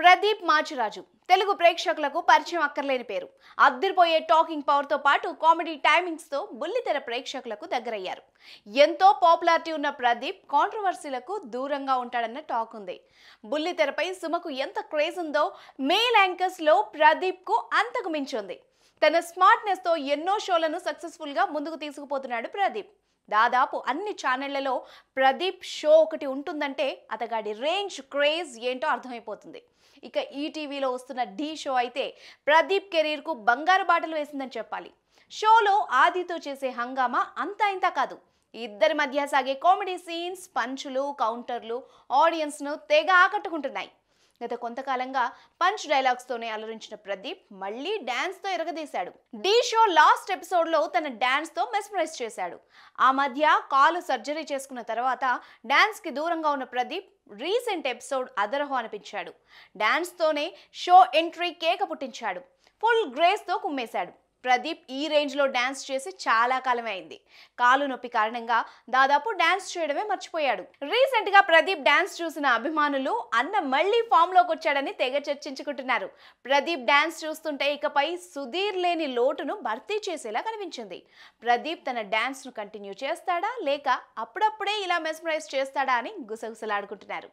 ప్రదీప్ మాచిరాజు తెలుగు ప్రేక్షకులకు పరిచయం అక్కర్లేని పేరు అద్దరిపోయే టాకింగ్ పవర్తో పాటు కామెడీ టైమింగ్స్తో బుల్లితెర ప్రేక్షకులకు దగ్గరయ్యారు ఎంతో పాపులారిటీ ఉన్న ప్రదీప్ కాంట్రవర్సీలకు దూరంగా ఉంటాడన్న టాక్ ఉంది బుల్లితెరపై సుమకు ఎంత క్రేజ్ ఉందో మెయిల్ యాంకర్స్లో ప్రదీప్కు అంతకు మించి ఉంది తన స్మార్ట్నెస్తో ఎన్నో షోలను సక్సెస్ఫుల్గా ముందుకు తీసుకుపోతున్నాడు ప్రదీప్ దాదాపు అన్ని ఛానళ్లలో ప్రదీప్ షో ఒకటి ఉంటుందంటే అతగాడి రేంజ్ క్రేజ్ ఏంటో అర్థమైపోతుంది ఇక ఈటీవీలో e వస్తున్న ఢీ షో అయితే ప్రదీప్ కెరీర్కు బంగారు బాటలు వేసిందని చెప్పాలి షోలో ఆదితో చేసే హంగామా అంతా ఇంత కాదు ఇద్దరి మధ్య సాగే కామెడీ సీన్స్ పంచులు కౌంటర్లు ఆడియన్స్ను తెగ ఆకట్టుకుంటున్నాయి గత కొంతకాలంగా పంచ్ డైలాగ్స్తోనే అలరించిన ప్రదీప్ మళ్ళీ తో ఎరగదీశాడు డీ షో లాస్ట్ ఎపిసోడ్లో తన డ్యాన్స్తో మెస్మరైజ్ చేశాడు ఆ మధ్య కాలు సర్జరీ చేసుకున్న తర్వాత డ్యాన్స్కి దూరంగా ఉన్న ప్రదీప్ రీసెంట్ ఎపిసోడ్ అదరహో అనిపించాడు తోనే షో ఎంట్రీ కేక పుట్టించాడు ఫుల్ గ్రేస్తో కుమ్మేశాడు ప్రదీప్ ఈ రేంజ్లో డ్యాన్స్ చేసి చాలా కాలమే అయింది కాలు నొప్పి కారణంగా దాదాపు డ్యాన్స్ చేయడమే మర్చిపోయాడు రీసెంట్గా ప్రదీప్ డ్యాన్స్ చూసిన అభిమానులు అన్న మళ్ళీ ఫామ్లోకి వచ్చాడని తెగ చర్చించుకుంటున్నారు ప్రదీప్ డ్యాన్స్ చూస్తుంటే ఇకపై సుధీర్ లేని లోటును భర్తీ చేసేలా కనిపించింది ప్రదీప్ తన డ్యాన్స్ను కంటిన్యూ చేస్తాడా లేక అప్పుడప్పుడే ఇలా మెస్మరైజ్ చేస్తాడా అని గుసగుసలాడుకుంటున్నారు